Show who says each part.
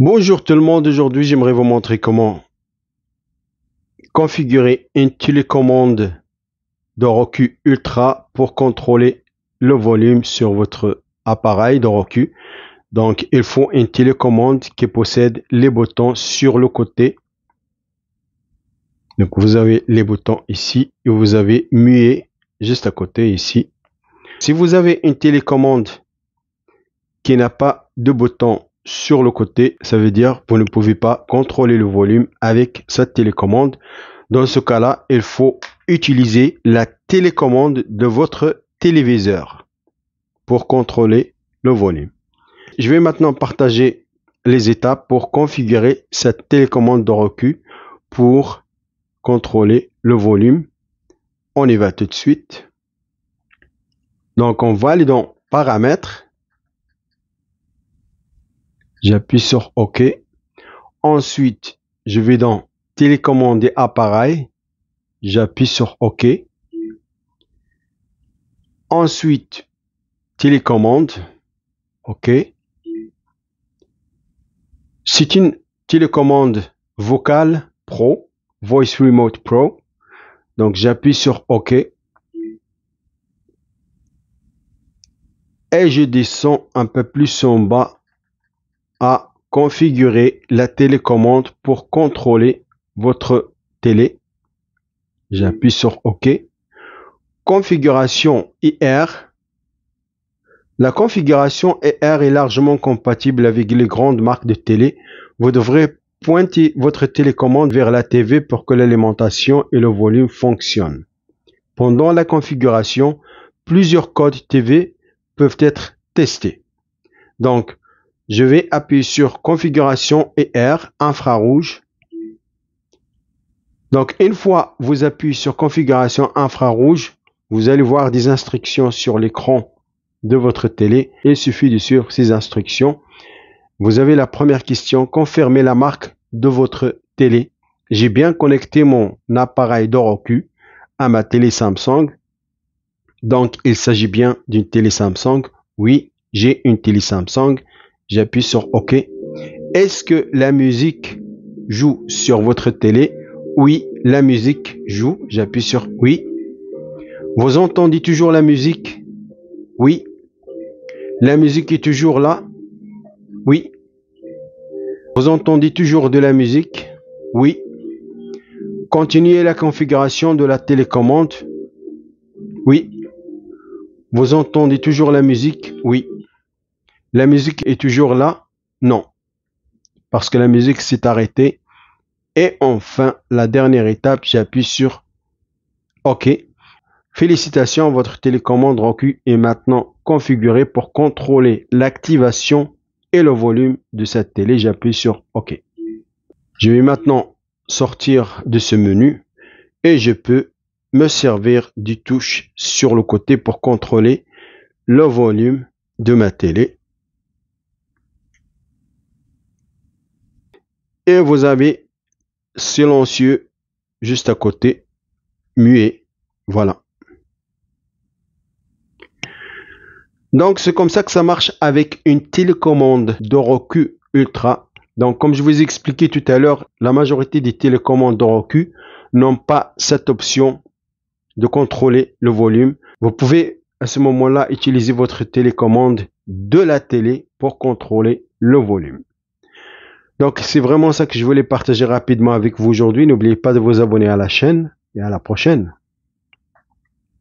Speaker 1: Bonjour tout le monde, aujourd'hui j'aimerais vous montrer comment configurer une télécommande Roku Ultra pour contrôler le volume sur votre appareil Roku. Donc il faut une télécommande qui possède les boutons sur le côté. Donc vous avez les boutons ici et vous avez muet juste à côté ici. Si vous avez une télécommande qui n'a pas de boutons sur le côté. Ça veut dire que vous ne pouvez pas contrôler le volume avec cette télécommande. Dans ce cas-là, il faut utiliser la télécommande de votre téléviseur pour contrôler le volume. Je vais maintenant partager les étapes pour configurer cette télécommande de recul pour contrôler le volume. On y va tout de suite. Donc, on va aller dans paramètres J'appuie sur OK. Ensuite, je vais dans télécommande appareil. J'appuie sur OK. Ensuite, télécommande. OK. C'est une télécommande vocale pro, Voice Remote Pro. Donc j'appuie sur OK. Et je descends un peu plus en bas à configurer la télécommande pour contrôler votre télé. J'appuie sur OK. Configuration IR. La configuration IR est largement compatible avec les grandes marques de télé. Vous devrez pointer votre télécommande vers la TV pour que l'alimentation et le volume fonctionnent. Pendant la configuration, plusieurs codes TV peuvent être testés. Donc, je vais appuyer sur Configuration et infrarouge. Donc, une fois vous appuyez sur Configuration infrarouge, vous allez voir des instructions sur l'écran de votre télé. Il suffit de suivre ces instructions. Vous avez la première question, confirmer la marque de votre télé. J'ai bien connecté mon appareil Doroku à ma télé Samsung. Donc, il s'agit bien d'une télé Samsung. Oui, j'ai une télé Samsung. J'appuie sur OK. Est-ce que la musique joue sur votre télé Oui, la musique joue. J'appuie sur Oui. Vous entendez toujours la musique Oui. La musique est toujours là Oui. Vous entendez toujours de la musique Oui. Continuez la configuration de la télécommande Oui. Vous entendez toujours la musique Oui. La musique est toujours là Non. Parce que la musique s'est arrêtée. Et enfin, la dernière étape, j'appuie sur OK. Félicitations, votre télécommande Roku est maintenant configurée pour contrôler l'activation et le volume de cette télé. J'appuie sur OK. Je vais maintenant sortir de ce menu et je peux me servir du touche sur le côté pour contrôler le volume de ma télé. Et vous avez silencieux juste à côté, muet. Voilà. Donc c'est comme ça que ça marche avec une télécommande Doroku Ultra. Donc comme je vous ai expliqué tout à l'heure, la majorité des télécommandes Doroku n'ont pas cette option de contrôler le volume. Vous pouvez à ce moment-là utiliser votre télécommande de la télé pour contrôler le volume. Donc, c'est vraiment ça que je voulais partager rapidement avec vous aujourd'hui. N'oubliez pas de vous abonner à la chaîne et à la prochaine.